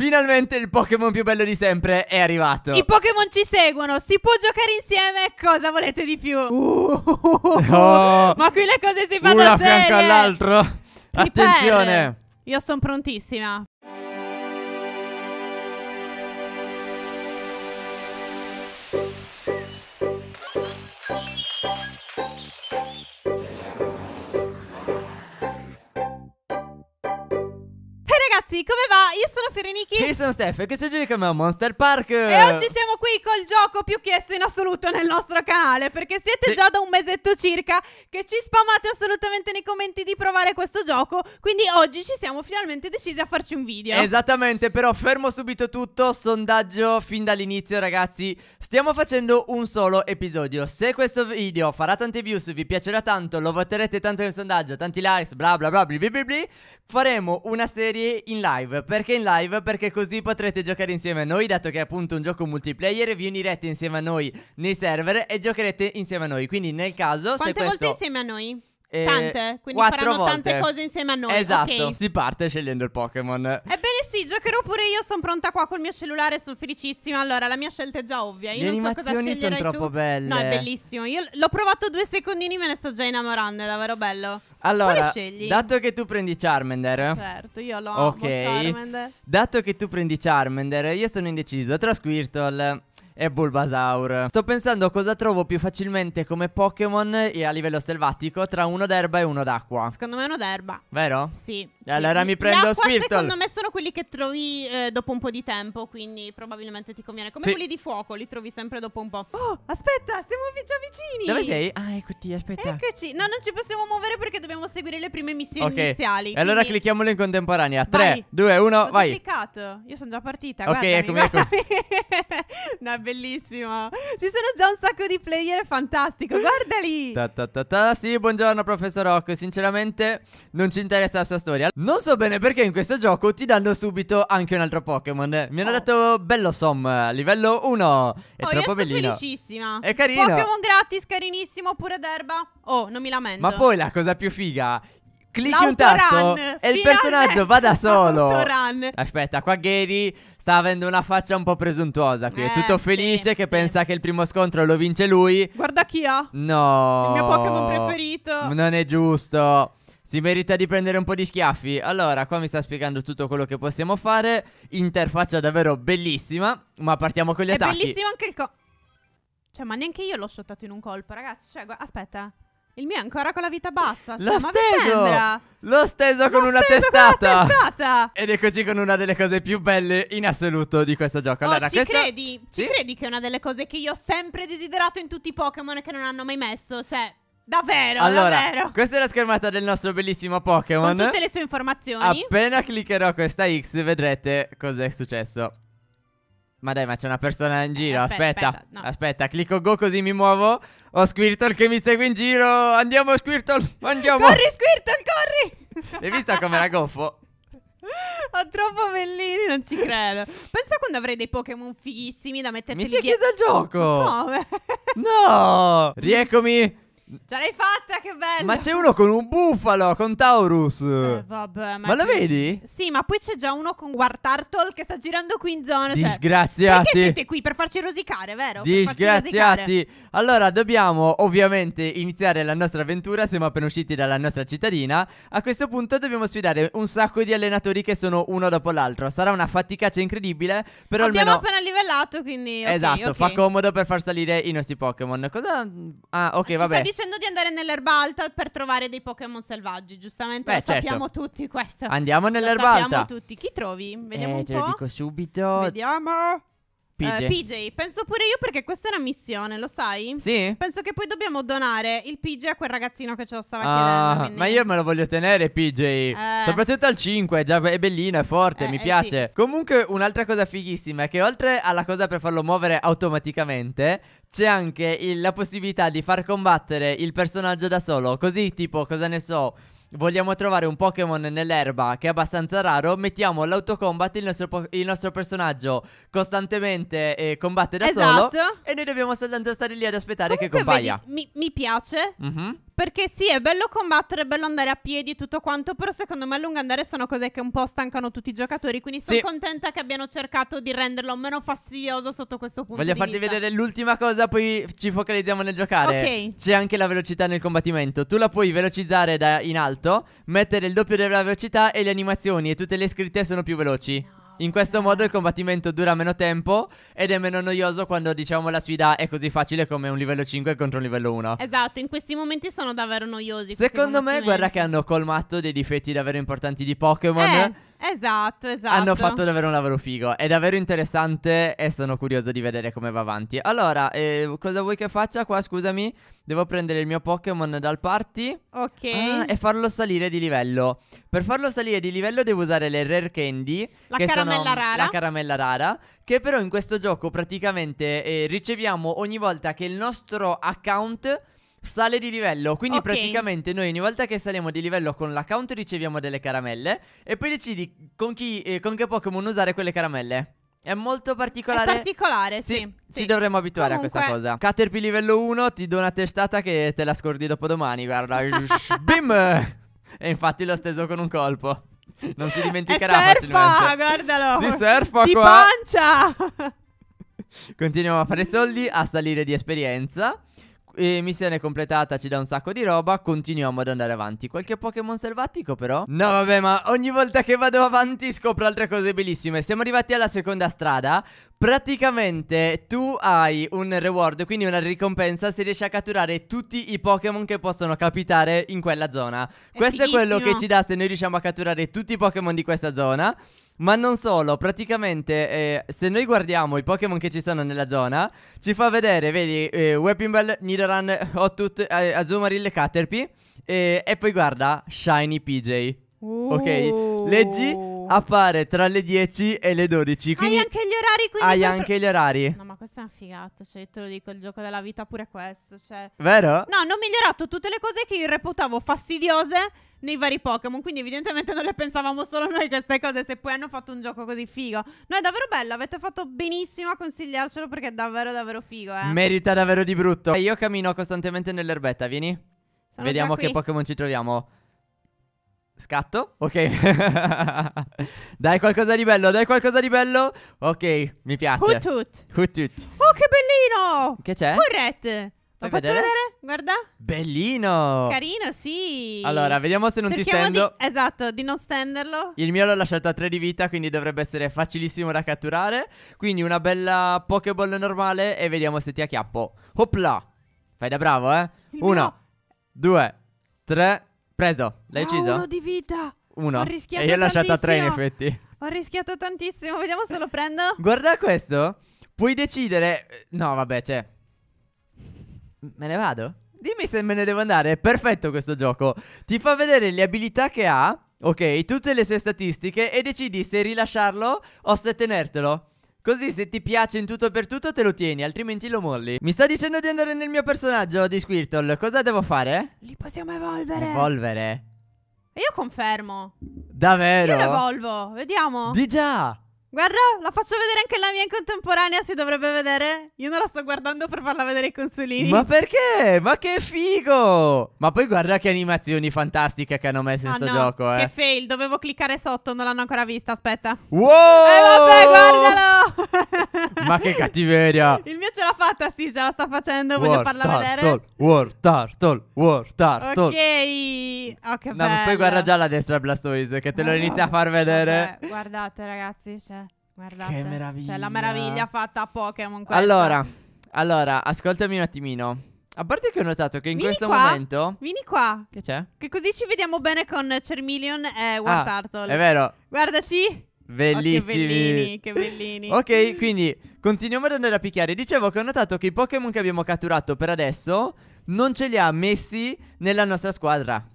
Finalmente il Pokémon più bello di sempre è arrivato. I Pokémon ci seguono, si può giocare insieme, cosa volete di più? Uh, uh, ma qui le cose si fanno una serie. Una fianco all'altro. Attenzione. Io sono prontissima. ragazzi, come va? Io sono Ferenichi. Io sono Steph e questo è Giulio chiama Monster Park. E oggi siamo qui col gioco più chiesto in assoluto nel nostro canale, perché siete sì. già da un mesetto circa che ci spamate assolutamente nei commenti di provare questo gioco, quindi oggi ci siamo finalmente decisi a farci un video. Esattamente, però fermo subito tutto, sondaggio fin dall'inizio ragazzi, stiamo facendo un solo episodio. Se questo video farà tante views, vi piacerà tanto, lo voterete tanto nel sondaggio, tanti likes, bla bla bla, bla, bla, bla, bli faremo una serie in in live Perché in live? Perché così potrete giocare insieme a noi Dato che è appunto un gioco multiplayer Vi unirete insieme a noi nei server E giocherete insieme a noi Quindi nel caso Quante se questo... volte insieme a noi? Eh, tante, quindi faranno volte. tante cose insieme a noi Esatto, okay. si parte scegliendo il Pokémon È bello sì, giocherò pure io, sono pronta qua col mio cellulare, sono felicissima. Allora, la mia scelta è già ovvia. Io Le non so cosa animazioni sono troppo tu. belle. No, è bellissimo. Io l'ho provato due secondini, me ne sto già innamorando, è davvero bello. Allora, dato che tu prendi Charmander, eh? Certo, io lo amo, ok. Charmander. Dato che tu prendi Charmander, io sono indeciso tra Squirtle e Bulbasaur. Sto pensando cosa trovo più facilmente come Pokémon e eh, a livello selvatico tra uno d'erba e uno d'acqua. Secondo me è uno d'erba. Vero? Sì. E allora sì. mi prendo Squirtle. secondo me sono quelli che trovi eh, dopo un po' di tempo, quindi probabilmente ti conviene. Come sì. quelli di fuoco, li trovi sempre dopo un po'. Oh, aspetta, siamo già vicini. Dove sei? Ah, eccoti, aspetta. Eccoci. No, non ci possiamo muovere perché dobbiamo seguire le prime missioni okay. iniziali. E allora clicchiamolo in contemporanea. 3, 2, 1, vai. Ho cliccato. Io sono già partita. Ok, guardami, eccomi, eccomi. no, bellissimo. Ci sono già un sacco di player, fantastico, guarda lì. Ta, ta, ta, ta, Sì, buongiorno professor Rock. sinceramente non ci interessa la sua storia. Non so bene perché in questo gioco ti danno subito anche un altro Pokémon. Mi hanno oh. dato bello som, livello 1. È oh, troppo io bellino. felicissima. È carino. Pokémon gratis, carinissimo, pure d'erba. Oh, non mi lamento. Ma poi la cosa più figa Clicchi un tasto e il personaggio va da solo. L'autorun. Aspetta, qua Gary sta avendo una faccia un po' presuntuosa qui. È Eh, tutto sì, felice che sì. pensa che il primo scontro lo vince lui. Guarda chi ha. No. Il mio Pokémon preferito. Non è giusto. Si merita di prendere un po' di schiaffi. Allora, qua mi sta spiegando tutto quello che possiamo fare. Interfaccia davvero bellissima. Ma partiamo con gli È attacchi. bellissimo anche il co... Cioè, ma neanche io l'ho shottato in un colpo, ragazzi. Cioè, gua- aspetta. Il mio è ancora con la vita bassa. L'ho steso! L'ho steso con L'ho una steso testata. Con testata. Ed eccoci con una delle cose più belle in assoluto di questo gioco. Oh, allora, oh, ci questa... credi? Sì? Ci credi che è una delle cose che io ho sempre desiderato in tutti i Pokémon che non hanno mai messo? Cioè. Davvero, allora, davvero. Questa è la schermata del nostro bellissimo Pokémon. Con tutte le sue informazioni. Appena cliccherò questa X vedrete cos'è successo. Ma dai, ma c'è una persona in giro. Eh, aspetta, aspetta, aspetta, no. aspetta, clicco go così mi muovo. Ho Squirtle che mi segue in giro. Andiamo, Squirtle, andiamo. Corri, Squirtle, corri. Hai visto com'era goffo? Ho troppo bellini, non ci credo. Pensa quando avrei dei Pokémon fighissimi da in giro. Mi si è chiuso il gioco. No, no. Rieccomi Ce l'hai fatta, che bello! Ma c'è uno con un bufalo, con Taurus. Eh, vabbè, ma, ma la vedi? Sì, ma poi c'è già uno con War Turtle che sta girando qui in zona. Cioè, Disgraziati. perché siete qui per farci rosicare, vero? Disgraziati. rosicare. Allora, dobbiamo ovviamente iniziare la nostra avventura. Siamo appena usciti dalla nostra cittadina. A questo punto dobbiamo sfidare un sacco di allenatori che sono uno dopo l'altro. Sarà una faticaccia incredibile, però Abbiamo almeno... appena livellato, quindi. ok, esatto, ok. fa comodo per far salire i nostri Pokémon. Cosa... Ah, ok, Ci vabbè. Sta dicendo di andare nell'erba alta per trovare dei Pokémon selvaggi, giustamente. Beh, lo certo. sappiamo tutti questo. Andiamo nell'erba nell'erbalta. Lo sappiamo tutti. Chi trovi? Vediamo eh, un te po'. lo dico subito. Vediamo. PJ. Eh, PJ. penso pure io perché questa è una missione, lo sai? Sì. Penso che poi dobbiamo donare il PJ a quel ragazzino che ce lo stava ah, chiedendo. Ma io me lo voglio tenere PJ. Eh. Soprattutto al 5, già è bellino, è forte, eh, mi eh, piace. Sì. Comunque un'altra cosa fighissima è che oltre alla cosa per farlo muovere automaticamente, c'è anche il, la possibilità di far combattere il personaggio da solo. Così tipo, cosa ne so vogliamo trovare un Pokémon nell'erba che è abbastanza raro, mettiamo l'autocombat, il nostro, il nostro personaggio costantemente eh, combatte da esatto. solo e noi dobbiamo soltanto stare lì ad aspettare Comunque, che compaia. Vedi, mi, mi piace. Mhm. Perché sì, è bello combattere, è bello andare a piedi e tutto quanto, però secondo me a lungo andare sono cose che un po' stancano tutti i giocatori, quindi sono contenta che abbiano cercato di renderlo meno fastidioso sotto questo punto Voglio farti vista. vedere l'ultima cosa, poi ci focalizziamo nel giocare. Ok. C'è anche la velocità nel combattimento. Tu la puoi velocizzare da in alto, mettere il doppio della velocità e le animazioni e tutte le scritte sono più veloci. No. In questo modo il combattimento dura meno tempo ed è meno noioso quando diciamo la sfida è così facile come un livello 5 contro un livello 1. Esatto, in questi momenti sono davvero noiosi. Secondo me, guarda che hanno colmato dei difetti davvero importanti di Pokémon. Eh Esatto, esatto. Hanno esatto. fatto davvero un lavoro figo. È davvero interessante e sono curioso di vedere come va avanti. Allora, eh, cosa vuoi che faccia qua? Scusami, devo prendere il mio Pokémon dal party. Ok. Ah, e farlo salire di livello. Per farlo salire di livello devo usare le Rare Candy. La che caramella sono rara. La caramella rara. Che però in questo gioco praticamente eh, riceviamo ogni volta che il nostro account Sale di livello, quindi Ok. praticamente noi ogni volta che saliamo di livello con l'account riceviamo delle caramelle e poi decidi con, chi, eh, con che Pokémon usare quelle caramelle. È molto particolare. È particolare, sì. sì. ci dovremmo abituare a questa cosa. Caterpie livello 1 ti do una testata che te la scordi dopo domani, guarda. Bim! E infatti l'ho steso con un colpo. Non si dimenticherà È serpa, facilmente. guardalo. Si surfa Di qua. pancia. Continuiamo a fare soldi, a salire di esperienza. E missione completata ci dà un sacco di roba Continuiamo ad andare avanti Qualche Pokémon selvatico però? No vabbè ma ogni volta che vado avanti scopro altre cose bellissime Siamo arrivati alla seconda strada Praticamente tu hai un reward Quindi una ricompensa Se riesci a catturare tutti i Pokémon che possono capitare in quella zona è Questo fighissimo. è quello che ci dà se noi riusciamo a catturare tutti i Pokémon di questa zona ma non solo, praticamente eh, se noi guardiamo i Pokémon che ci sono nella zona, ci fa vedere, vedi, eh, Ball, Nidoran, Hottut, eh, Azumarill, Caterpie eh, e poi guarda, Shiny PJ. Uh. Ok, leggi appare tra le 10 e le 12. Quindi hai anche gli orari, quindi hai quattro... anche gli orari. No, ma questa è una figata, cioè te lo dico, il gioco della vita pure questo, cioè... Vero? No, hanno migliorato tutte le cose che io reputavo fastidiose nei vari Pokémon, quindi evidentemente non le pensavamo solo noi queste cose, se poi hanno fatto un gioco così figo. No, è davvero bello, avete fatto benissimo a consigliarcelo perché è davvero davvero figo, eh. Merita davvero di brutto. E io cammino costantemente nell'erbetta, vieni. Sono Vediamo che Pokémon ci troviamo. Scatto, ok. dai qualcosa di bello, dai qualcosa di bello. Ok, mi piace. Hoot hoot. Hoot hoot. Oh, che bellino! Che c'è? Correct. Lo faccio vedere? vedere? Guarda. Bellino. Carino, sì. Allora, vediamo se non Cerchiamo ti stendo. Di... Esatto, di non stenderlo. Il mio l'ho lasciato a 3 di vita, quindi dovrebbe essere facilissimo da catturare. Quindi una bella Pokéball normale e vediamo se ti acchiappo. Hopla. Fai da bravo, eh. Il Uno, mio... due, tre. Preso, l'hai ucciso? uno di vita Uno Ho rischiato E io ho lasciato a tre in effetti Ho rischiato tantissimo, vediamo se lo prendo Guarda questo Puoi decidere No vabbè c'è cioè. Me ne vado? Dimmi se me ne devo andare, è perfetto questo gioco Ti fa vedere le abilità che ha Ok, tutte le sue statistiche e decidi se rilasciarlo o se tenertelo Così se ti piace in tutto e per tutto te lo tieni, altrimenti lo molli. Mi sta dicendo di andare nel mio personaggio di Squirtle. Cosa devo fare? Li possiamo evolvere. Evolvere? Io confermo. Davvero? Io lo evolvo, vediamo. Di già. Guarda, la faccio vedere anche la mia in contemporanea, si dovrebbe vedere. Io non la sto guardando per farla vedere ai consulini. Ma perché? Ma che figo! Ma poi guarda che animazioni fantastiche che hanno messo in oh sto no, gioco, eh. Che fail, dovevo cliccare sotto, non l'hanno ancora vista, aspetta. Wow! Eh vabbè, guardalo! ma che cattiveria! Il puntata, sì, ce la sta facendo, voglio War farla Turtle, vedere. War Turtle, War Turtle. Ok, oh, no, bello. poi guarda già la destra Blastoise, che te lo eh, inizia a far vedere. Vabbè. Guardate ragazzi, cioè, guardate. Che meraviglia. Cioè, la meraviglia fatta a Pokémon Allora, allora, ascoltami un attimino. A parte che ho notato che in vieni questo qua, momento. Vieni qua. Che c'è? Che così ci vediamo bene con Cermillion e War ah, Turtle. È vero. Guardaci. Bellissimi. Oh, che bellini, che bellini. ok, quindi continuiamo ad andare a picchiare. Dicevo che ho notato che i Pokémon che abbiamo catturato per adesso non ce li ha messi nella nostra squadra.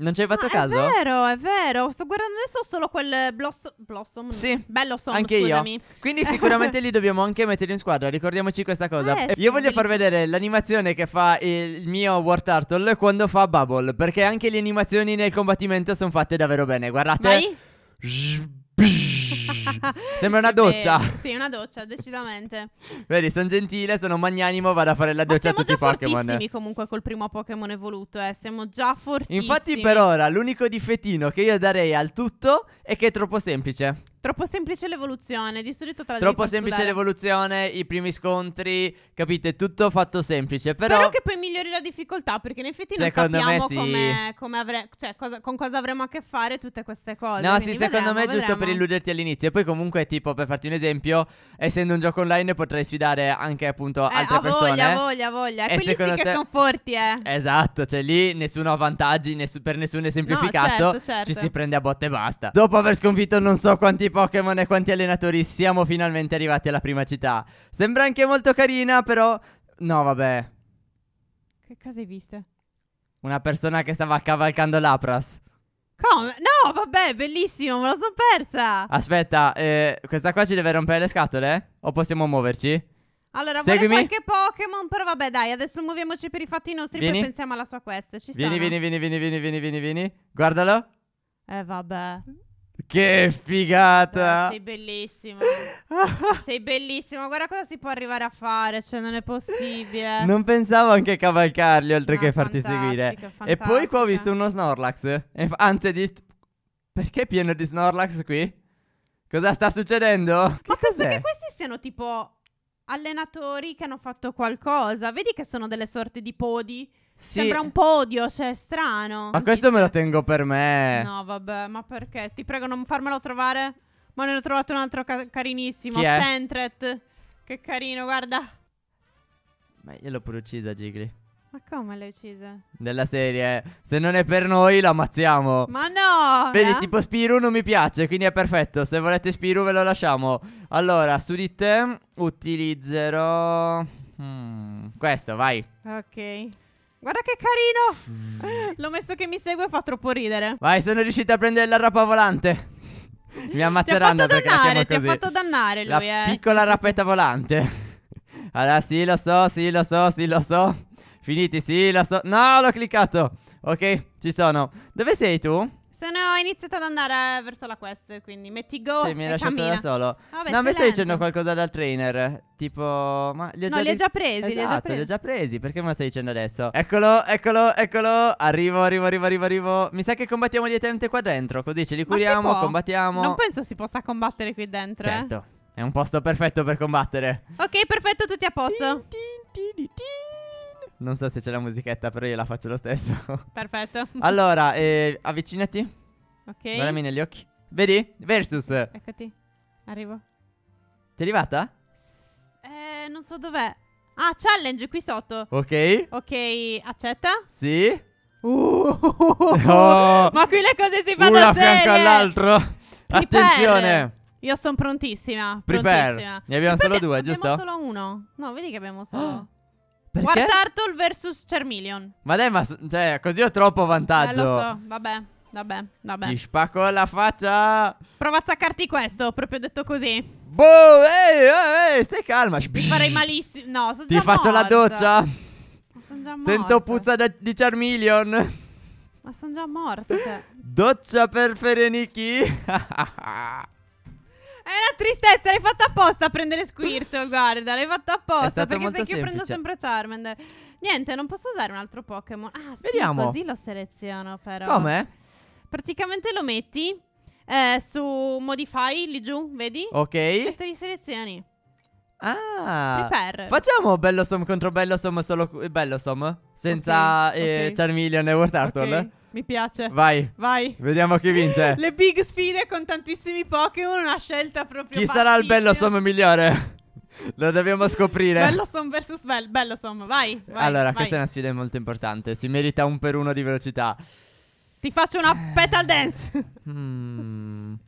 Non ci hai fatto ah, caso? È vero, è vero. Sto guardando adesso solo quel bloss- Blossom. Sì. Bello sono, anche scusami. io. Quindi sicuramente li dobbiamo anche mettere in squadra. Ricordiamoci questa cosa. Eh, io voglio bellissimo. far vedere l'animazione che fa il mio War Turtle quando fa Bubble. Perché anche le animazioni nel combattimento sono fatte davvero bene. Guardate. Vai. Sembra una doccia. sì, una doccia, decisamente. Vedi, sono gentile, sono magnanimo, vado a fare la doccia a tutti i Pokémon. Siamo già comunque col primo Pokémon evoluto, eh. Siamo già fortissimi. Infatti per ora l'unico difettino che io darei al tutto è che è troppo semplice. Troppo semplice l'evoluzione, di solito tra Troppo semplice dare. l'evoluzione, i primi scontri, capite, tutto fatto semplice, però... Spero che poi migliori la difficoltà, perché in effetti secondo non sappiamo sì. come, come avre- cioè, cosa, con cosa avremo a che fare tutte queste cose. No, sì, secondo vedremo, me è giusto vedremo. per illuderti all'inizio, e poi comunque, tipo, per farti un esempio, essendo un gioco online potrai sfidare anche, appunto, eh, altre persone. voglia, voglia, voglia, e quelli sì te... che sono forti, eh. Esatto, cioè lì nessuno ha vantaggi, nessu- per nessuno è semplificato, no, certo, certo. ci certo. si prende a botte e basta. Dopo aver sconfitto non so quanti Pokémon e quanti allenatori siamo finalmente arrivati alla prima città. Sembra anche molto carina, però... No, vabbè. Che cosa hai visto? Una persona che stava cavalcando l'Apras. Come? No, vabbè, bellissimo, me la sono persa. Aspetta, eh, questa qua ci deve rompere le scatole? O possiamo muoverci? Allora, Seguimi. vuole qualche Pokémon, però vabbè, dai, adesso muoviamoci per i fatti nostri vieni. poi pensiamo alla sua quest. Ci vieni, sono. vieni, vieni, vieni, vieni, vieni, vieni, vieni. Guardalo. Eh, vabbè. Che figata! Eh, sei bellissimo. sei bellissimo. Guarda cosa si può arrivare a fare, cioè non è possibile. Non pensavo anche a cavalcarli oltre no, che farti seguire. Fantastica. E poi qua ho visto uno Snorlax. F- anzi, di... perché è pieno di Snorlax qui? Cosa sta succedendo? Ma che penso che questi siano tipo allenatori che hanno fatto qualcosa. Vedi che sono delle sorte di podi sì. Sembra un podio, cioè è strano. Ma questo me lo tengo per me. No, vabbè, ma perché? Ti prego, non farmelo trovare. Ma ne ho trovato un altro ca- carinissimo. Sentret. Che carino, guarda. Ma io l'ho pure uccisa, Gigli. Ma come l'hai uccisa? Della serie. Se non è per noi, la ammazziamo. Ma no! Vedi, eh? tipo Spiru non mi piace, quindi è perfetto. Se volete Spiru, ve lo lasciamo. Allora, su di te utilizzerò. Hmm, questo, vai. Ok. Guarda che carino. L'ho messo che mi segue e fa troppo ridere. Vai, sono riuscito a prendere la rapa volante. Mi ammazzeranno perché dannare, la così. Ti ha fatto dannare lui, la eh. piccola sì, rapetta sì. volante. Allora, sì, lo so, sì, lo so, sì, lo so. Finiti, sì, lo so. No, l'ho cliccato. Ok, ci sono. Dove sei tu? Se no, ho iniziato ad andare eh, verso la quest, quindi metti go. Cioè, mi hai lasciato cammina. da solo. Vabbè, no, mi stai dicendo qualcosa dal trainer. Tipo, ma li ho no, già li ho già presi. Esatto, li ho già presi. Li ho esatto, già presi. Perché me lo stai dicendo adesso? Eccolo, eccolo, eccolo. Arrivo, arrivo, arrivo, arrivo, arrivo. Mi sa che combattiamo gli utenti qua dentro. Così ce li curiamo, combattiamo. Non penso si possa combattere qui dentro. Eh. Certo, eh. è un posto perfetto per combattere. Ok, perfetto, tutti a posto. Tin, tin, tin, tin. Non so se c'è la musichetta, però io la faccio lo stesso. Perfetto. allora, eh, avvicinati. Ok. Guardami negli occhi. Vedi? Versus. Eccoti. Arrivo. Ti è arrivata? S- eh, non so dov'è. Ah, challenge qui sotto. Ok. Ok, accetta? Sì. Uh, oh. ma qui le cose si fanno Una serie. fianco all'altro. Prepare. Attenzione. Io sono prontissima. Prepare. Prontissima. Ne abbiamo Prepare solo due, abbiamo giusto? Abbiamo solo uno. No, vedi che abbiamo solo... Oh. Perché? War Turtle vs Charmeleon. Ma dai, ma cioè, così ho troppo vantaggio. Eh, lo so, vabbè. Vabbè, vabbè. Ti spacco la faccia. Prova a zaccarti questo, proprio detto così. Boh, ehi, ehi, stai calma. Ti farei malissimo. No, sono Ti già faccio la doccia. Ma sono già morto. Sento puzza da, di Charmeleon. Ma sono già morto, cioè. Doccia per Ferenichi. È una tristezza, l'hai fatta apposta a prendere Squirtle, guarda, l'hai fatta apposta. Perché sai che io prendo sempre Charmander. Niente, non posso usare un altro Pokémon. Ah, sì, Vediamo. così lo seleziono, però. Come? Praticamente lo metti eh, su Modify lì giù, vedi? Ok. E te li selezioni. Ah, Prepare. facciamo bello som contro bello som solo bello som senza okay, eh, okay. Charmeleon e World Turtle. Okay. Mi piace. Vai. Vai. Vediamo chi vince. Le big sfide con tantissimi Pokémon, una scelta proprio Chi fastidio. sarà il bello som migliore? Lo dobbiamo scoprire. Bellosom vs Bell Bellosom, vai, vai. Allora, vai. questa è una sfida molto importante. Si merita un per uno di velocità. Ti faccio una eh. petal dance. Mmm.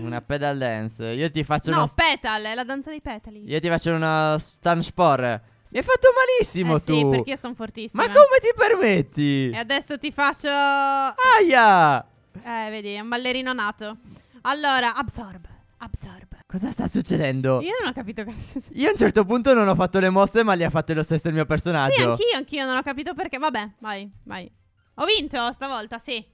Una pedal dance. Io ti faccio no, una. petal, è la danza dei petali. Io ti faccio una stun spore. Mi hai fatto malissimo eh tu. Sì, perché io sono fortissimo. Ma come ti permetti? E adesso ti faccio. Aia! Eh, vedi, è un ballerino nato. Allora, absorb. Absorb. Cosa sta succedendo? Io non ho capito cosa sta succedendo. Io a un certo punto non ho fatto le mosse, ma le ha fatte lo stesso il mio personaggio. Sì, anch'io, anch'io non ho capito perché. Vabbè, vai, vai. Ho vinto stavolta, sì.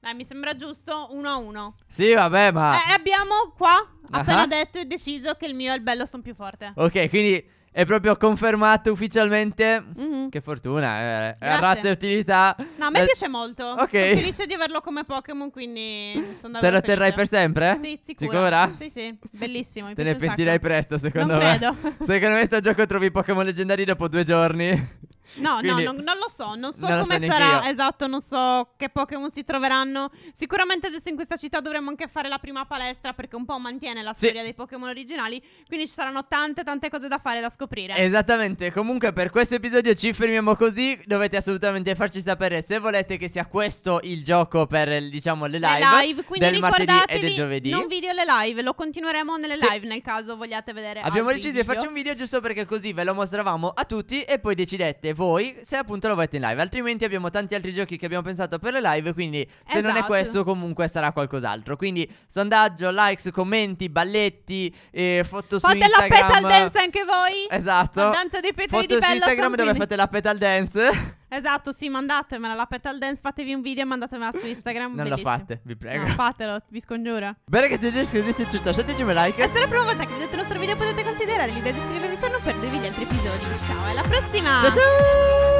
Dai, mi sembra giusto uno a uno. Sì, vabbè, ma. Eh, abbiamo qua appena uh-huh. detto e deciso che il mio e il bello sono più forte. Ok, quindi è proprio confermato ufficialmente. Mm-hmm. Che fortuna, eh. eh razza e utilità. No, a me eh. piace molto. Ok. Sono felice di averlo come Pokémon, quindi sono Te lo terrai per sempre? Sì, sicuro. Sicura? Sì, sì, bellissimo. Te ne pentirai presto, secondo non me. Credo. Secondo me sto gioco trovi Pokémon leggendari dopo due giorni. No, Quindi, no, non, non, lo so, non so non come sarà, esatto, non so che Pokémon si troveranno. Sicuramente adesso in questa città dovremmo anche fare la prima palestra perché un po' mantiene la sì. storia dei Pokémon originali, quindi ci saranno tante tante cose da fare, da scoprire. Esattamente, comunque per questo episodio ci fermiamo così, dovete assolutamente farci sapere se volete che sia questo il gioco per diciamo le live, le live quindi del martedì e del giovedì. Non video le live, lo continueremo nelle sì. live nel caso vogliate vedere. Abbiamo deciso video. di farci un video giusto perché così ve lo mostravamo a tutti e poi decidete voi se appunto lo volete in live. Altrimenti abbiamo tanti altri giochi che abbiamo pensato per le live. Quindi se esatto. non è esatto. questo, comunque sarà qualcos'altro. Quindi sondaggio, likes, commenti, balletti, eh, foto fate su Instagram. Fate la petal dance anche voi. Esatto. La danza dei petali foto di Foto su Instagram dove fate la petal dance. Esatto, sì, mandatemela la Petal Dance, fatevi un video e mandatemela su Instagram. non lo fate, vi prego. No, fatelo, vi scongiuro. Bene ragazzi, se vi è piaciuta, lasciateci un like. E se è la prima volta che vedete il nostro video potete considerare l'idea di iscrivervi per non perdervi gli altri episodi. Ciao, alla prossima! Ciao ciao!